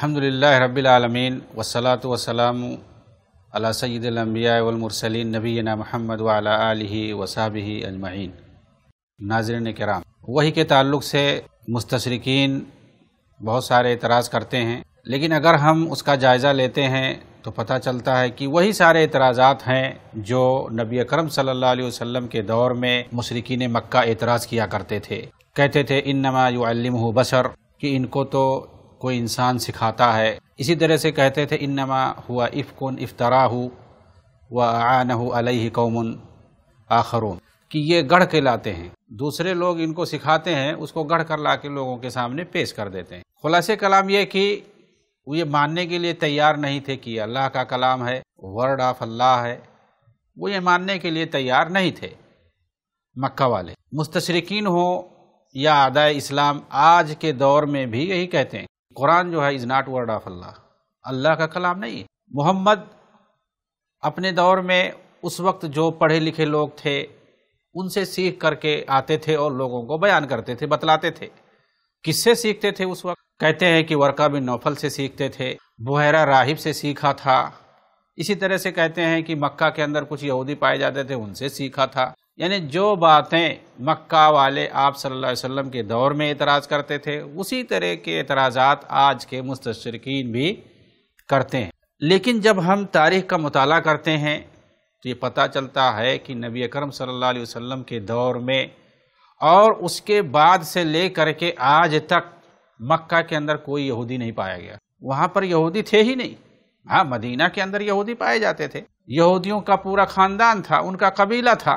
अल्हम्दुलिल्लाह रब्बिल आलमीन वसलात वसलाम अला सैदम्बियामरसलिन नबीना महमद वाला आलि वसाबी अजमैन नाजरन कराम वही के ताल्लुक से मुस्तरकिन बहुत सारे एतराज़ करते हैं लेकिन अगर हम उसका जायज़ा लेते हैं तो पता चलता है कि वही सारे इतराजात हैं जो नबी अकरम सल्लल्लाहु अलैहि वसल्लम के दौर में मशरकिन मक्का एतराज़ किया करते थे कहते थे इन नमा युम बशर कि इनको तो कोई इंसान सिखाता है इसी तरह से कहते थे इनमा हुआ इफ़ुन इफ्तरा हो व आनह अलही कौमन आखरों कि ये गढ़ के लाते हैं दूसरे लोग इनको सिखाते हैं उसको गढ़ कर ला के लोगों के सामने पेश कर देते हैं खुलासे कलाम ये कि वो ये मानने के लिए तैयार नहीं थे कि अल्लाह का कलाम है वर्ड ऑफ अल्लाह है वो ये मानने के लिए तैयार नहीं थे मक्का वाले मुस्तशरकिन हो या आदा इस्लाम आज के दौर में भी यही कहते हैं कुरान जो है is not word of Allah Allah का कलाम नहीं मोहम्मद अपने दौर में उस वक्त जो पढ़े लिखे लोग थे उनसे सीख करके आते थे और लोगों को बयान करते थे बतलाते थे किससे सीखते थे उस वक्त कहते हैं कि वर्का बिन नौफल से सीखते थे बुहरा राहिब से सीखा था इसी तरह से कहते हैं कि मक्का के अंदर कुछ यहूदी पाए जाते थे उनसे सीखा था यानी जो बातें मक्का वाले आप सल्लल्लाहु अलैहि वसल्लम के दौर में एतराज़ करते थे उसी तरह के एतराज़ात आज के मुस्तरकिन भी करते हैं लेकिन जब हम तारीख़ का मताल करते हैं तो ये पता चलता है कि नबी अकरम सल्लल्लाहु अलैहि वसल्लम के दौर में और उसके बाद से ले कर के आज तक मक्का के अंदर कोई यहूदी नहीं पाया गया वहाँ पर यहूदी थे ही नहीं हाँ मदीना के अंदर यहूदी पाए जाते थे यहूदियों का पूरा ख़ानदान था उनका कबीला था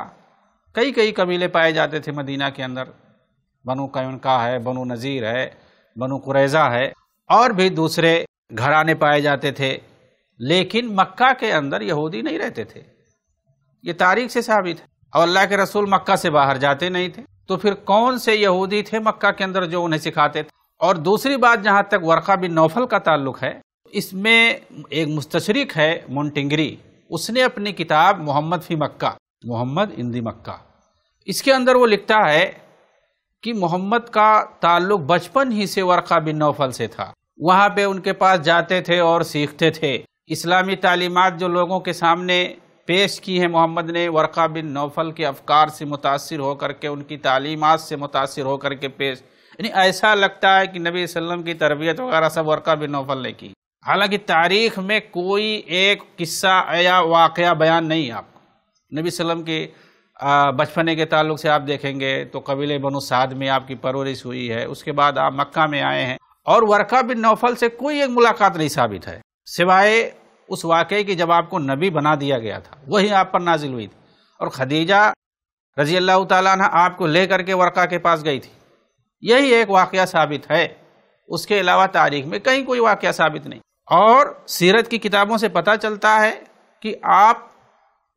कई कई कबीले पाए जाते थे मदीना के अंदर बनु का है बनु नज़ीर है बनु कुरैज़ा है और भी दूसरे घराने पाए जाते थे लेकिन मक्का के अंदर यहूदी नहीं रहते थे ये तारीख से साबित है और अल्लाह के रसूल मक्का से बाहर जाते नहीं थे तो फिर कौन से यहूदी थे मक्का के अंदर जो उन्हें सिखाते थे और दूसरी बात जहाँ तक वर्खा बिन नौफल का ताल्लुक है इसमें एक मुस्तशरक है मोन्टिंगरी उसने अपनी किताब मोहम्मद फी मक्का मोहम्मद इंदी मक्का इसके अंदर वो लिखता है कि मोहम्मद का ताल्लुक बचपन ही से वर्खा बिन नौफल से था वहाँ पे उनके पास जाते थे और सीखते थे इस्लामी तालीमत जो लोगों के सामने पेश की है मोहम्मद ने वर्खा बिन नौफल के अफकार से मुतासर होकर के उनकी तालीमत से मुतासर होकर के पेश यानी ऐसा लगता है कि नबी वसल्लम की तरबियत वगैरह सब वर्खा बिन नौफल ने की हालांकि तारीख में कोई एक किस्सा या वाक़ बयान नहीं आप नबी वसम के बचपने के ताल्लुक से आप देखेंगे तो कबीले बनु साद में आपकी परवरिश हुई है उसके बाद आप मक्का में आए हैं और वर्का बिन नौफल से कोई एक मुलाकात नहीं साबित है सिवाय उस वाक़े की जब आपको नबी बना दिया गया था वही आप पर नाजिल हुई थी और खदीजा रजी अल्लाह तह आपको ले करके वर्का के पास गई थी यही एक वाक़ साबित है उसके अलावा तारीख में कहीं कोई वाक़ साबित नहीं और सीरत की किताबों से पता चलता है कि आप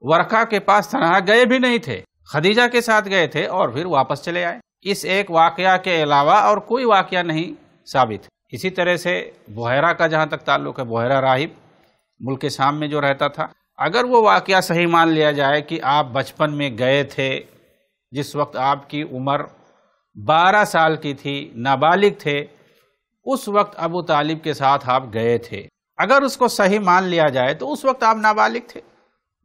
वर्खा के पास तनहा गए भी नहीं थे खदीजा के साथ गए थे और फिर वापस चले आए इस एक वाक़ के अलावा और कोई वाक़ नहीं साबित इसी तरह से बोहरा का जहाँ तक ताल्लुक है बोहरा राहिब मुल्क शाम में जो रहता था अगर वो वाक़ सही मान लिया जाए कि आप बचपन में गए थे जिस वक्त आपकी उम्र 12 साल की थी नाबालिग थे उस वक्त अबू तालिब के साथ आप गए थे अगर उसको सही मान लिया जाए तो उस वक्त आप नाबालिग थे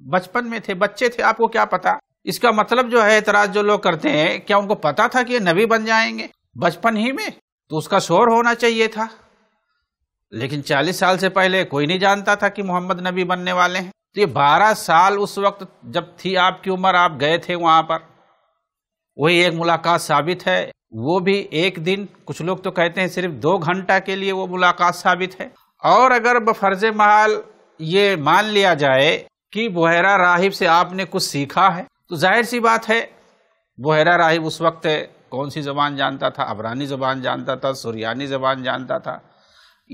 बचपन में थे बच्चे थे आपको क्या पता इसका मतलब जो है एतराज जो लोग करते हैं क्या उनको पता था कि ये नबी बन जाएंगे बचपन ही में तो उसका शोर होना चाहिए था लेकिन 40 साल से पहले कोई नहीं जानता था कि मोहम्मद नबी बनने वाले हैं तो ये 12 साल उस वक्त जब थी आपकी उम्र आप गए थे वहां पर वही एक मुलाकात साबित है वो भी एक दिन कुछ लोग तो कहते हैं सिर्फ दो घंटा के लिए वो मुलाकात साबित है और अगर बफर्ज महाल ये मान लिया जाए कि बहरा राहिब से आपने कुछ सीखा है तो जाहिर सी बात है बहरा राहिब उस वक्त कौन सी ज़बान जानता था अबरानी ज़बान जानता था सुरियानी ज़बान जानता था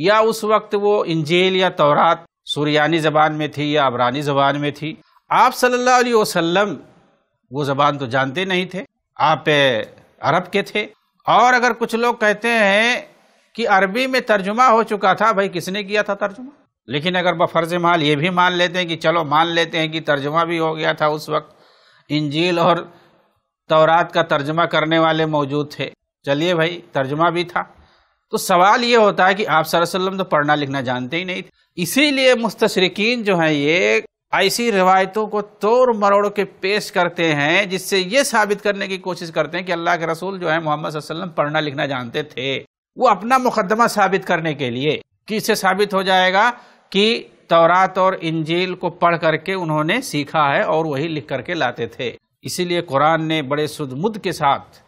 या उस वक्त वो इंजेल या तौरात सुरियानी ज़बान में थी या अबरानी ज़बान में थी आप सल्लल्लाहु अलैहि वसल्लम वो ज़बान तो जानते नहीं थे आप अरब के थे और अगर कुछ लोग कहते हैं कि अरबी में तर्जुमा हो चुका था भाई किसने किया था तर्जुमा लेकिन अगर बफर्ज माल ये भी मान लेते हैं कि चलो मान लेते हैं कि तर्जमा भी हो गया था उस वक्त इंजील और तौरात का तर्जमा करने वाले मौजूद थे चलिए भाई तर्जमा भी था तो सवाल ये होता है कि आप सल्लम तो पढ़ना लिखना जानते ही नहीं थे इसीलिए मुस्तशरकिन जो हैं ये ऐसी रिवायतों को तोड़ मरोड़ के पेश करते हैं जिससे ये साबित करने की कोशिश करते हैं कि अल्लाह के रसूल जो है मोहम्मद वसल्लम पढ़ना लिखना जानते थे वो अपना मुकदमा साबित करने के लिए कि इससे साबित हो जाएगा कि तौरात और इंजील को पढ़ करके उन्होंने सीखा है और वही लिख करके लाते थे इसीलिए कुरान ने बड़े सुदमुद के साथ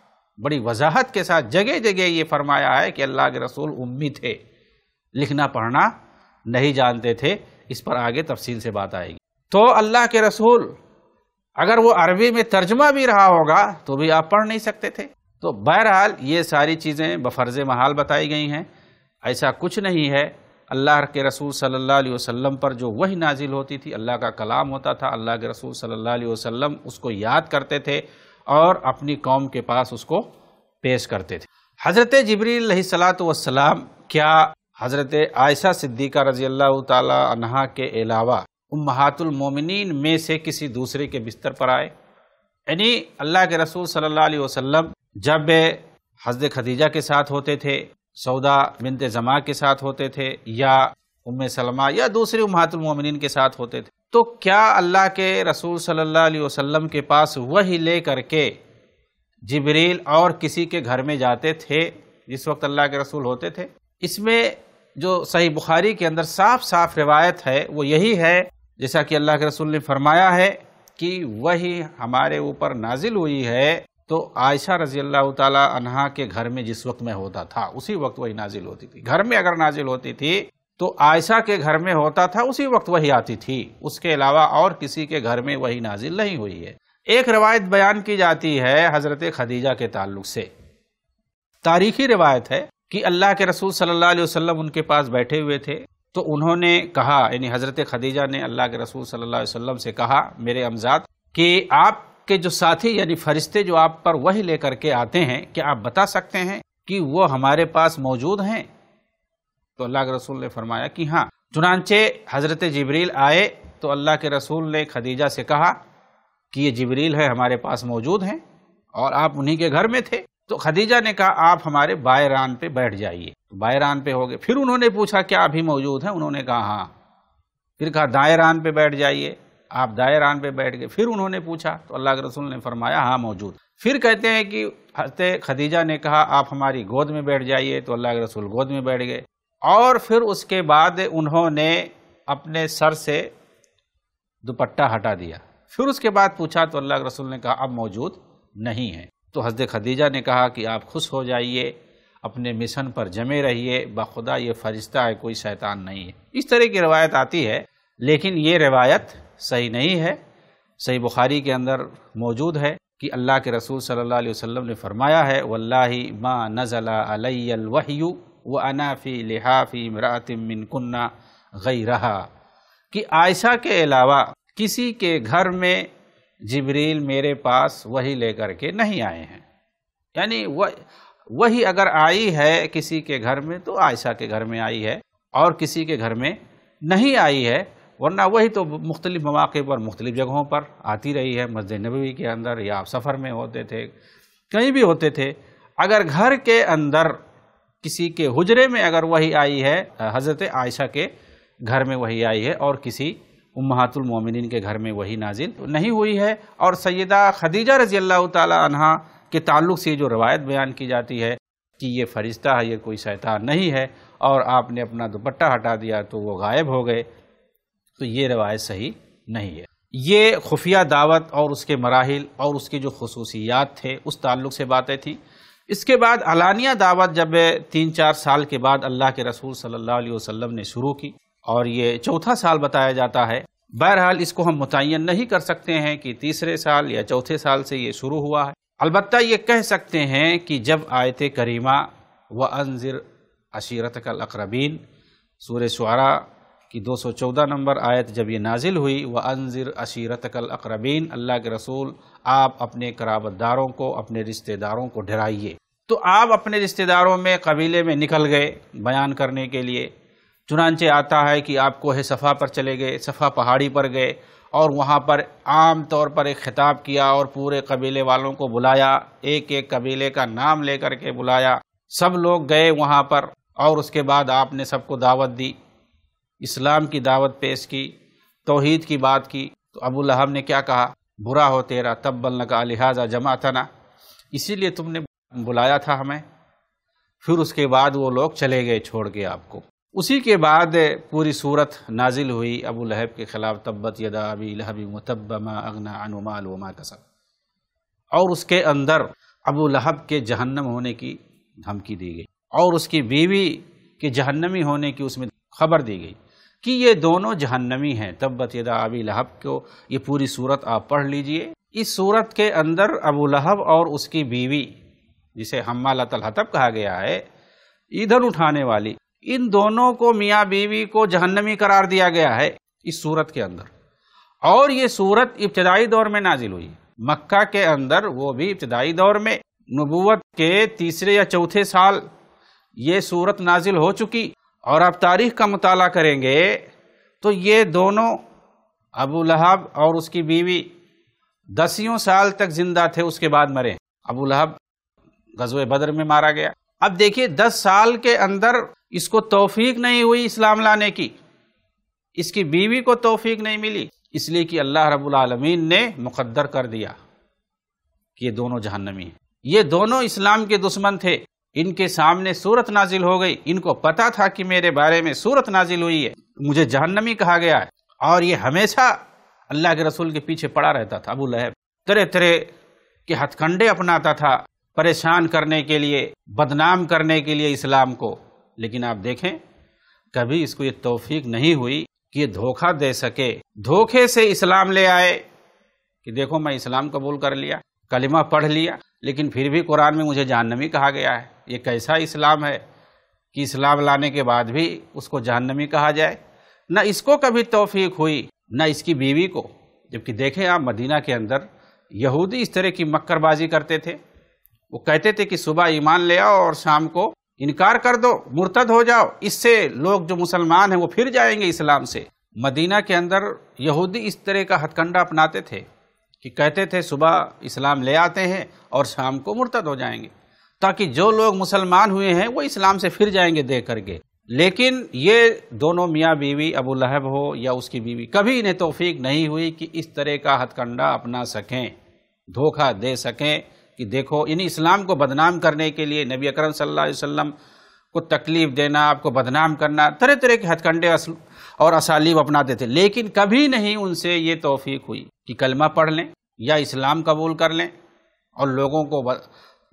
बड़ी वजाहत के साथ जगह जगह ये फरमाया है कि अल्लाह के रसूल उम्मी थे लिखना पढ़ना नहीं जानते थे इस पर आगे तफसील से बात आएगी तो अल्लाह के रसूल अगर वो अरबी में तर्जमा भी रहा होगा तो भी आप पढ़ नहीं सकते थे तो बहरहाल ये सारी चीज़ें बफर्ज महाल बताई गई हैं ऐसा कुछ नहीं है अल्लाह के रसूल सल्लल्लाहु अलैहि वसल्लम पर जो वही नाजिल होती थी अल्लाह का कलाम होता था अल्लाह के रसूल सल्लल्लाहु अलैहि वसल्लम उसको याद करते थे और अपनी कौम के पास उसको पेश करते थे हज़रत जबरी सलात वसलाम क्या हज़रत आयशा सिद्दीक़ा रजी अल्लाह तहा के अलावा उम्मातुलमोमिन में से किसी दूसरे के बिस्तर पर आए यानी अल्लाह के रसूल सल्लल्लाहु अलैहि वसल्लम जब हजरत खदीजा के साथ होते थे सौदा बिनते जमा के साथ होते थे या उम सलमा या दूसरे उमहातुलमिन के साथ होते थे तो क्या अल्लाह के रसूल सल्लल्लाहु अलैहि वसल्लम के पास वही ले करके जबरील और किसी के घर में जाते थे जिस वक्त अल्लाह के रसूल होते थे इसमें जो सही बुखारी के अंदर साफ साफ रिवायत है वो यही है जैसा कि अल्लाह के रसूल ने फरमाया है कि वही हमारे ऊपर नाजिल हुई है तो आयशा रजी अल्लाह अनहा के घर में जिस वक्त में होता था उसी वक्त वही नाजिल होती थी घर में अगर नाजिल होती थी तो आयशा के घर में होता था उसी वक्त वही आती थी उसके अलावा और किसी के घर में वही नाजिल नहीं हुई है एक रवायत बयान की जाती है हज़रत खदीजा के ताल्लुक से तारीखी रिवायत है कि अल्लाह के रसूल सल्लल्लाहु अलैहि वसल्लम उनके पास बैठे हुए थे तो उन्होंने कहा यानी हज़रत खदीजा ने अल्लाह के रसूल सल्लल्लाहु अलैहि वसल्लम से कहा मेरे अमजाद कि आप के जो साथी यानी फरिश्ते जो आप पर वही लेकर के आते हैं क्या आप बता सकते हैं कि वो हमारे पास मौजूद हैं तो अल्लाह के रसूल ने फरमाया कि हाँ चुनानचे हज़रत जबरील आए तो अल्लाह के रसूल ने खदीजा से कहा कि ये जबरील है हमारे पास मौजूद हैं और आप उन्हीं के घर में थे तो खदीजा ने कहा आप हमारे बायरान पे बैठ जाइए तो बायरान पे हो गए फिर उन्होंने पूछा क्या अभी मौजूद हैं उन्होंने कहा हाँ फिर कहा दायरान पे बैठ जाइए आप दायरान पे बैठ गए फिर उन्होंने पूछा तो अल्लाह के रसूल ने फरमाया हाँ मौजूद फिर कहते हैं कि हजरत खदीजा ने कहा आप हमारी गोद में बैठ जाइए तो अल्लाह के रसूल गोद में बैठ गए और फिर उसके बाद उन्होंने अपने सर से दुपट्टा हटा दिया फिर उसके बाद पूछा तो अल्लाह के रसूल ने कहा अब मौजूद नहीं है तो हजरत खदीजा ने कहा कि आप खुश हो जाइए अपने मिशन पर जमे रहिए बखुदा ये फरिश्ता है कोई शैतान नहीं है इस तरह की रवायत आती है लेकिन ये रवायत सही नहीं है सही बुखारी के अंदर मौजूद है कि अल्लाह के रसूल सल्लल्लाहु अलैहि वसल्लम ने फरमाया है वल्लाहि मा नज़ला वही व अनाफ़ी लिहाफ़ी मरातमिन कन्ना गई रहा कि आयशा के अलावा किसी के घर में जबरील मेरे पास वही लेकर के नहीं आए हैं यानी वह वही अगर आई है किसी के घर में तो आयशा के घर में आई है और किसी के घर में नहीं आई है वरना वही तो मुख्तलिफ़ मौाक़े पर मुख्तलिफ़ जगहों पर आती रही है मस्जिद नबी के अंदर या आप सफ़र में होते थे कहीं भी होते थे अगर घर के अंदर किसी के हजरे में अगर वही आई है हज़रत आयशा के घर में वही आई है और किसी उमहातुलमोमिन के घर में वही नाजिल तो नहीं हुई है और सैदा खदीजा रजी अल्लाह तहा के ताल्लुक से जो रवायत बयान की जाती है कि ये फरिश्ता है ये कोई शैतान नहीं है और आपने अपना दुपट्टा हटा दिया तो वो गायब हो गए तो ये रवायत सही नहीं है ये खुफिया दावत और उसके मराहल और उसके जो खसूसियात थे उस ताल्लुक से बातें थी इसके बाद अलानिया दावत जब तीन चार साल के बाद अल्लाह के रसूल सल्लल्लाहु अलैहि वसल्लम ने शुरू की और ये चौथा साल बताया जाता है बहरहाल इसको हम मुतन नहीं कर सकते हैं कि तीसरे साल या चौथे साल से ये शुरू हुआ है अलबत् ये कह सकते हैं कि जब आयत करीमा व अनजर अशीरत कल अकरबीन सूर शुरा कि 214 नंबर आयत जब ये नाजिल हुई व अशीरत कल अकरबीन अल्लाह के रसूल आप अपने कराबतदारों को अपने रिश्तेदारों को डराइए तो आप अपने रिश्तेदारों में कबीले में निकल गए बयान करने के लिए चुनानचे आता है कि आप कोहे सफ़ा पर चले गए सफ़ा पहाड़ी पर गए और वहाँ पर आम तौर पर एक ख़िताब किया और पूरे कबीले वालों को बुलाया एक एक कबीले का नाम लेकर के बुलाया सब लोग गए वहाँ पर और उसके बाद आपने सबको दावत दी इस्लाम की दावत पेश की तोहद की बात की तो अबू लहब ने क्या कहा बुरा हो तेरा तब्बल का लिहाजा जमा था ना इसीलिए तुमने बुलाया था हमें फिर उसके बाद वो लोग चले गए छोड़ के आपको उसी के बाद पूरी सूरत नाजिल हुई अबू लहब के ख़िलाफ़ तब्बत यदा अबी लहबी मुतबमा अगना अनुमाल वमा कसब और उसके अंदर अबू लहब के जहन्नम होने की धमकी दी गई और उसकी बीवी के जहन्नमी होने की उसमें खबर दी गई कि ये दोनों जहन्नमी हैं तब्बत यदा अबी लहब को ये पूरी सूरत आप पढ़ लीजिए इस सूरत के अंदर अबू लहब और उसकी बीवी जिसे हम्मा हतब कहा गया है ईंधन उठाने वाली इन दोनों को मियाँ बीवी को जहन्नमी करार दिया गया है इस सूरत के अंदर और ये सूरत इब्तदाई दौर में नाजिल हुई मक्का के अंदर वो भी इब्तदाई दौर में नबूवत के तीसरे या चौथे साल ये सूरत नाजिल हो चुकी और अब तारीख का मताल करेंगे तो ये दोनों अबू लहब और उसकी बीवी दसियों साल तक जिंदा थे उसके बाद मरे अबू लहब गजब बदर में मारा गया अब देखिए दस साल के अंदर इसको तोफीक नहीं हुई इस्लाम लाने की इसकी बीवी को तोफीक नहीं मिली इसलिए कि अल्लाह रबालमीन ने मुकदर कर दिया कि ये दोनों जहन्नमी हैं ये दोनों इस्लाम के दुश्मन थे इनके सामने सूरत नाजिल हो गई इनको पता था कि मेरे बारे में सूरत नाजिल हुई है मुझे जहन्नमी कहा गया है और ये हमेशा अल्लाह के रसूल के पीछे पड़ा रहता था अबू लहब तरह तरह के हथकंडे अपनाता था परेशान करने के लिए बदनाम करने के लिए इस्लाम को लेकिन आप देखें कभी इसको ये तोफीक नहीं हुई कि ये धोखा दे सके धोखे से इस्लाम ले आए कि देखो मैं इस्लाम कबूल कर लिया कलिमा पढ़ लिया लेकिन फिर भी कुरान में मुझे जहन्नमी कहा गया है ये कैसा इस्लाम है कि इस्लाम लाने के बाद भी उसको जहन्नमी कहा जाए न इसको कभी तोफीक हुई न इसकी बीवी को जबकि देखें आप मदीना के अंदर यहूदी इस तरह की मक्करबाजी करते थे वो कहते थे कि सुबह ईमान ले आओ और शाम को इनकार कर दो मुर्तद हो जाओ इससे लोग जो मुसलमान हैं वो फिर जाएंगे इस्लाम से मदीना के अंदर यहूदी इस तरह का हथकंडा अपनाते थे कि कहते थे सुबह इस्लाम ले आते हैं और शाम को मुर्तद हो जाएंगे ताकि जो लोग मुसलमान हुए हैं वो इस्लाम से फिर जाएंगे दे करके लेकिन ये दोनों मियाँ बीवी अबू लहब हो या उसकी बीवी कभी इन्हें तोफीक नहीं हुई कि इस तरह का हथकंडा अपना सकें धोखा दे सकें कि देखो इन इस्लाम को बदनाम करने के लिए नबी अकरम सल्लल्लाहु अलैहि वसल्लम को तकलीफ़ देना आपको बदनाम करना तरह तरह के हथकंडे और असालीब अपनाते थे लेकिन कभी नहीं उनसे ये तोफीक हुई कि कलमा पढ़ लें या इस्लाम कबूल कर लें और लोगों को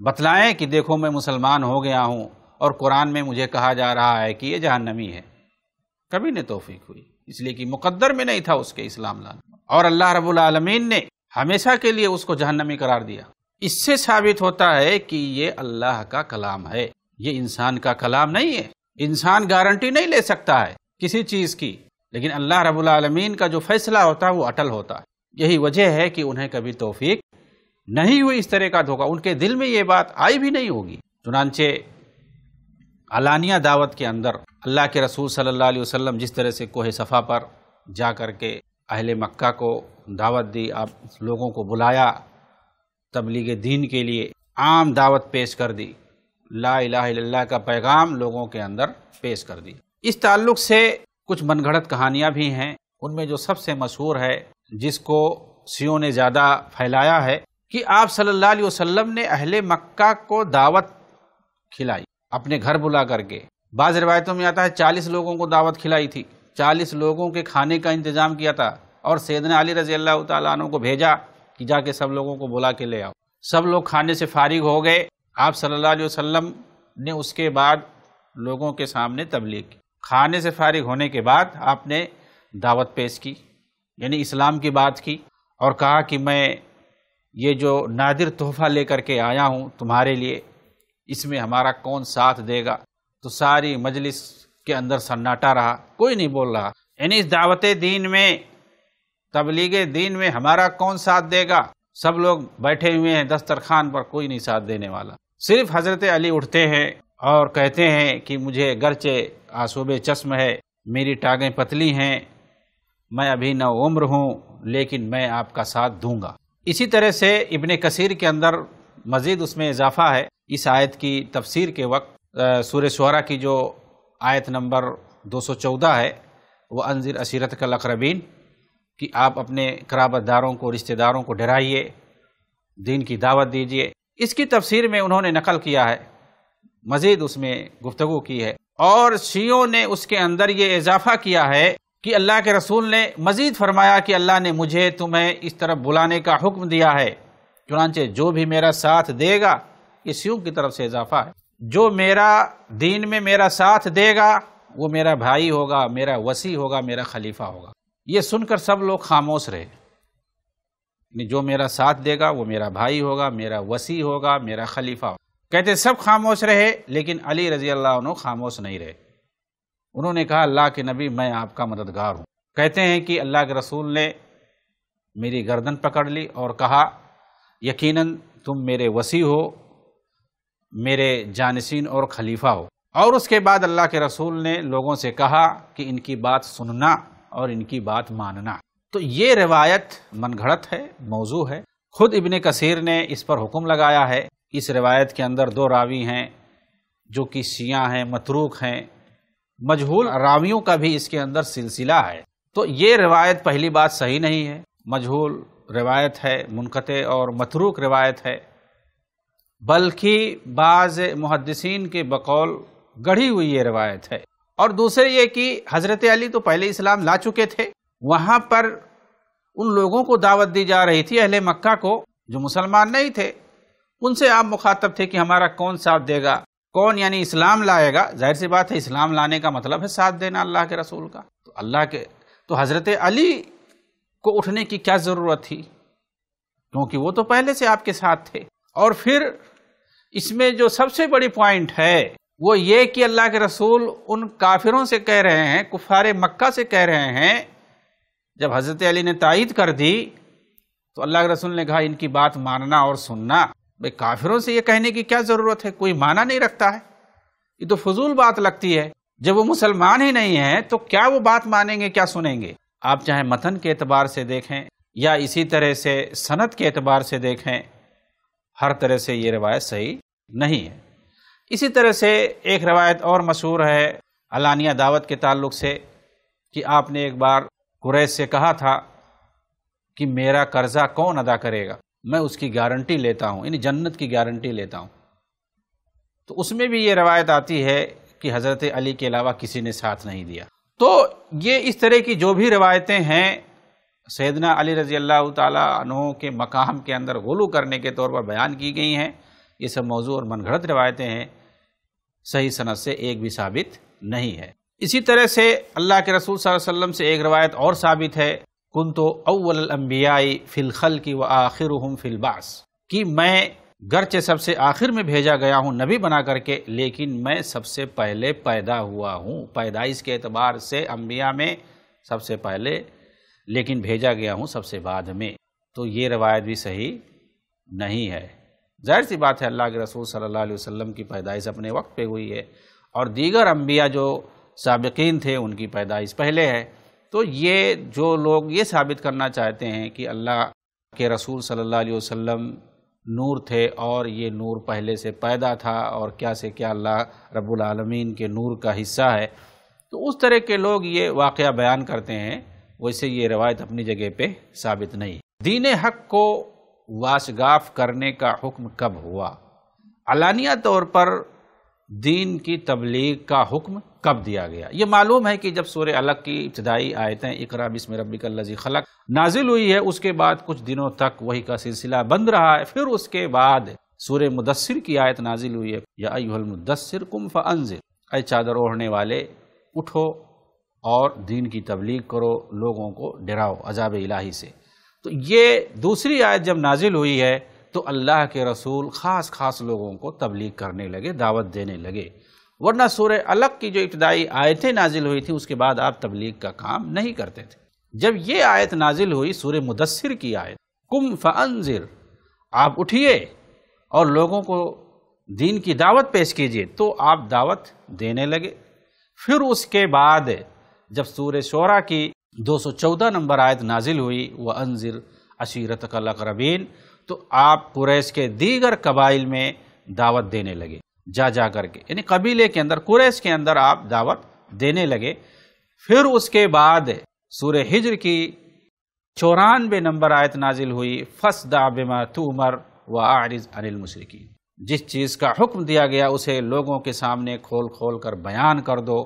बतलाएं कि देखो मैं मुसलमान हो गया हूँ और कुरान में मुझे कहा जा रहा है कि ये जहन्नमी है कभी नहीं तोफीक हुई इसलिए कि मुकद्दर में नहीं था उसके इस्लाम लाना और अल्लाह रब्बुल आलमीन ने हमेशा के लिए उसको जहन्नमी करार दिया इससे साबित होता है कि ये अल्लाह का कलाम है ये इंसान का कलाम नहीं है इंसान गारंटी नहीं ले सकता है किसी चीज़ की लेकिन अल्लाह रब्बुल आलमीन का जो फैसला होता है वो अटल होता है यही वजह है कि उन्हें कभी तोफीक नहीं हुई इस तरह का धोखा उनके दिल में ये बात आई भी नहीं होगी चुनाचे अलानिया दावत के अंदर अल्लाह के रसूल सल्लल्लाहु अलैहि वसल्लम जिस तरह से कोहे सफ़ा पर जा कर के अहले मक्का को दावत दी आप लोगों को बुलाया तबलीग दीन के लिए आम दावत पेश कर दी ला इलाह का पैगाम लोगों के अंदर पेश कर दी इस ताल्लुक से कुछ मनगढ़ंत कहानियाँ भी हैं उनमें जो सबसे मशहूर है जिसको सीओ ने ज़्यादा फैलाया है कि आप सल्लल्लाहु अलैहि वसल्लम ने अहले मक्का को दावत खिलाई अपने घर बुला करके बाज़ रिवायतों में आता है चालीस लोगों को दावत खिलाई थी चालीस लोगों के खाने का इंतज़ाम किया था और सैदना अली रजी अल्लाह तु को भेजा कि जाके सब लोगों को बुला के ले आओ सब लोग खाने से फारिग हो गए आप सल्लल्लाहु अलैहि वसल्लम ने उसके बाद लोगों के सामने तबलीग की खाने से फारिग होने के बाद आपने दावत पेश की यानी इस्लाम की बात की और कहा कि मैं ये जो नादिर तोहफ़ा लेकर के आया हूँ तुम्हारे लिए इसमें हमारा कौन साथ देगा तो सारी मजलिस के अंदर सन्नाटा रहा कोई नहीं बोल रहा यानी इस दावत दीन में तबलीग दीन में हमारा कौन साथ देगा सब लोग बैठे हुए हैं दस्तरखान पर कोई नहीं साथ देने वाला सिर्फ हज़रत अली उठते हैं और कहते हैं कि मुझे गरचे आसूब चश्म है मेरी टाँगें पतली हैं मैं अभी न उम्र हूँ लेकिन मैं आपका साथ दूंगा इसी तरह से इबन कसीर के अंदर मज़ीद उसमें इजाफा है इस आयत की तफसीर के वक्त सूर शरा की जो आयत नंबर 214 है वह अनजिर असीरत का लक़रबीन कि आप अपने कराबतदारों को रिश्तेदारों को डराइए दीन की दावत दीजिए इसकी तफसीर में उन्होंने नकल किया है मज़ीद उसमें गुफ्तु की है और शियों ने उसके अंदर ये इजाफा किया है कि अल्लाह के रसूल ने मजीद फरमाया कि अल्लाह ने मुझे तुम्हें इस तरफ बुलाने का हुक्म दिया है चुनाचे जो भी मेरा साथ देगा ये शियों की तरफ से इजाफा है जो मेरा दीन में मेरा साथ देगा वो मेरा भाई होगा मेरा वसी होगा मेरा खलीफा होगा ये सुनकर सब लोग खामोश रहे जो मेरा साथ देगा वो मेरा भाई होगा मेरा वसी होगा मेरा खलीफा होगा कहते सब खामोश रहे लेकिन अली रजी अल्लाह खामोश नहीं रहे उन्होंने कहा अल्लाह के नबी मैं आपका मददगार हूँ कहते हैं कि अल्लाह के रसूल ने मेरी गर्दन पकड़ ली और कहा यकीनन तुम मेरे वसी हो मेरे जानसिन और खलीफा हो और उसके बाद अल्लाह के रसूल ने लोगों से कहा कि इनकी बात सुनना और इनकी बात मानना तो ये रिवायत मनगढ़ंत है मौजू है खुद इबन कसीर ने इस पर हुक्म लगाया है इस रिवायत के अंदर दो रावी हैं जो कि शिया हैं मतरूक हैं मजहूल रावियों का भी इसके अंदर सिलसिला है तो ये रिवायत पहली बात सही नहीं है मजहूल रिवायत है मुनकते और मतरूक रिवायत है बल्कि बाज़ मुहदसिन के बकौल गढ़ी हुई ये रिवायत है और दूसरे ये कि हज़रत अली तो पहले इस्लाम ला चुके थे वहाँ पर उन लोगों को दावत दी जा रही थी अहले मक्का को जो मुसलमान नहीं थे उनसे आप मुखातब थे कि हमारा कौन साथ देगा कौन यानी इस्लाम लाएगा जाहिर सी बात है इस्लाम लाने का मतलब है साथ देना अल्लाह के रसूल का तो अल्लाह के तो हज़रत अली को उठने की क्या ज़रूरत थी क्योंकि वो तो पहले से आपके साथ थे और फिर इसमें जो सबसे बड़ी पॉइंट है वो ये कि अल्लाह के रसूल उन काफिरों से कह रहे हैं कुफार मक्का से कह रहे हैं जब हज़रत अली ने तायद कर दी तो अल्लाह के रसूल ने कहा इनकी बात मानना और सुनना भाई काफिरों से ये कहने की क्या जरूरत है कोई माना नहीं रखता है ये तो फजूल बात लगती है जब वो मुसलमान ही नहीं है तो क्या वो बात मानेंगे क्या सुनेंगे आप चाहे मथन के एतबार से देखें या इसी तरह से सनत के एतबार से देखें हर तरह से ये रवायत सही नहीं है इसी तरह से एक रवायत और मशहूर है अलानिया दावत के ताल्लुक से कि आपने एक बार कुरैश से कहा था कि मेरा कर्जा कौन अदा करेगा मैं उसकी गारंटी लेता हूँ यानी जन्नत की गारंटी लेता हूँ तो उसमें भी ये रवायत आती है कि हज़रत अली के अलावा किसी ने साथ नहीं दिया तो ये इस तरह की जो भी रवायतें हैं सैदना अली रज़ी अल्लाह तहों के मकाम के अंदर गोलू करने के तौर पर बयान की गई हैं ये सब मौजू और घड़त रवायतें हैं सही सनत से एक भी साबित नहीं है इसी तरह से अल्लाह के रसूल वसल्लम से एक रवायत और साबित है कुन तो अव्वल अम्बियाई फ़िलखल की व आखिर हम फ़िलबास कि मैं गरचे सबसे आखिर में भेजा गया हूँ नबी बना करके लेकिन मैं सबसे पहले पैदा हुआ हूँ पैदाइश के अतबार से अम्बिया में सबसे पहले लेकिन भेजा गया हूँ सबसे बाद में तो ये रवायत भी सही नहीं है जाहिर सी बात है अल्लाह के रसूल सल्लल्लाहु अलैहि वसल्लम की पैदाइश अपने वक्त पे हुई है और दीगर अम्बिया जो सबकिन थे उनकी पैदाइश पहले है तो ये जो लोग ये साबित करना चाहते हैं कि अल्लाह के रसूल सल्लल्लाहु अलैहि वसल्लम नूर थे और ये नूर पहले से पैदा था और क्या से क्या अल्लाह रब्बुल आलमीन के नूर का हिस्सा है तो उस तरह के लोग ये वाक़ बयान करते हैं वैसे ये रवायत अपनी जगह पे साबित नहीं दीन हक को वाशगाफ करने का हुक्म कब हुआ अलानिया तौर पर दीन की तबलीग का हुक्म कब दिया गया ये मालूम है कि जब सूर्य अलग की इब्तदाई आयतें इकरा बिस्म रबी कल्लजी खलक नाजिल हुई है उसके बाद कुछ दिनों तक वही का सिलसिला बंद रहा है फिर उसके बाद सूर्य मुदस्सिर की आयत नाजिल हुई है या अयुहल मुदस्सिर कुम अय चादर ओढ़ने वाले उठो और दीन की तबलीग करो लोगों को डराओ अजाब इलाही से तो ये दूसरी आयत जब नाजिल हुई है तो अल्लाह के रसूल ख़ास ख़ास लोगों को तबलीग करने लगे दावत देने लगे वरना सूर्य अलग की जो इब्तदाई आयतें नाजिल हुई थी उसके बाद आप तबलीग का काम नहीं करते थे जब ये आयत नाजिल हुई सूर्य मुदस्सिर की आयत कुम फ़ानजिर आप उठिए और लोगों को दीन की दावत पेश कीजिए तो आप दावत देने लगे फिर उसके बाद जब सूर्य शोरा की 214 नंबर आयत नाजिल हुई वह अनजिर अशीरत कलकरबीन तो आप कुरैश के दीगर कबाइल में दावत देने लगे जा जा करके यानी कबीले के अंदर कुरैश के अंदर आप दावत देने लगे फिर उसके बाद सूर्य हिजर की चौरानवे नंबर आयत नाजिल हुई फस दाबिमा तू व आरिज अनिल मुशरकी जिस चीज़ का हुक्म दिया गया उसे लोगों के सामने खोल खोल कर बयान कर दो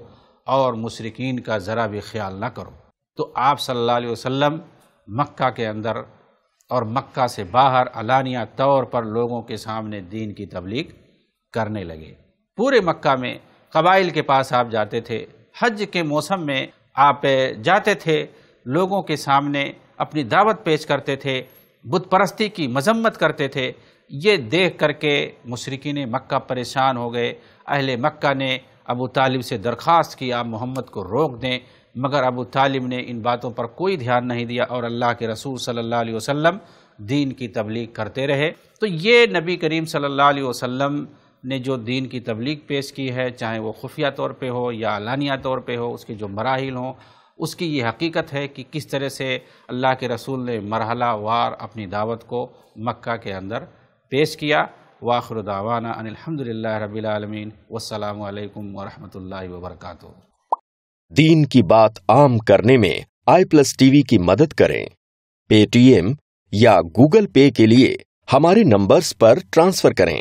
और मुशरकिन का ज़रा भी ख्याल ना करो तो आप सल्लल्लाहु अलैहि वसल्लम मक्का के अंदर और मक्का से बाहर अलानिया तौर पर लोगों के सामने दीन की तबलीग करने लगे पूरे मक्का में कबाइल के पास आप जाते थे हज के मौसम में आप जाते थे लोगों के सामने अपनी दावत पेश करते थे बुतपरस्ती की मजम्मत करते थे ये देख करके मुशरकिन मक्का परेशान हो गए अहल मक्का ने अबू तालिब से दरख्वास्त की आप मोहम्मद को रोक दें मगर अबू तालिब ने इन बातों पर कोई ध्यान नहीं दिया और अल्लाह के रसूल सल्लल्लाहु अलैहि वसल्लम दीन की तबलीग करते रहे तो ये नबी करीम सल्लल्लाहु अलैहि वसल्लम ने जो दीन की तबलीग पेश की है चाहे वो खुफिया तौर पे हो या अलानिया तौर पे हो उसके जो मराहल हों उसकी ये हकीकत है कि किस तरह से अल्लाह के रसूल ने मरहला वार अपनी दावत को मक्का के अंदर पेश किया वाखर दावाना अनिलहमदिल्ला रबीआलमीन वालकम वरहमल वर्क दीन की बात आम करने में आई प्लस टीवी की मदद करें पेटीएम या गूगल पे के लिए हमारे नंबर्स पर ट्रांसफ़र करें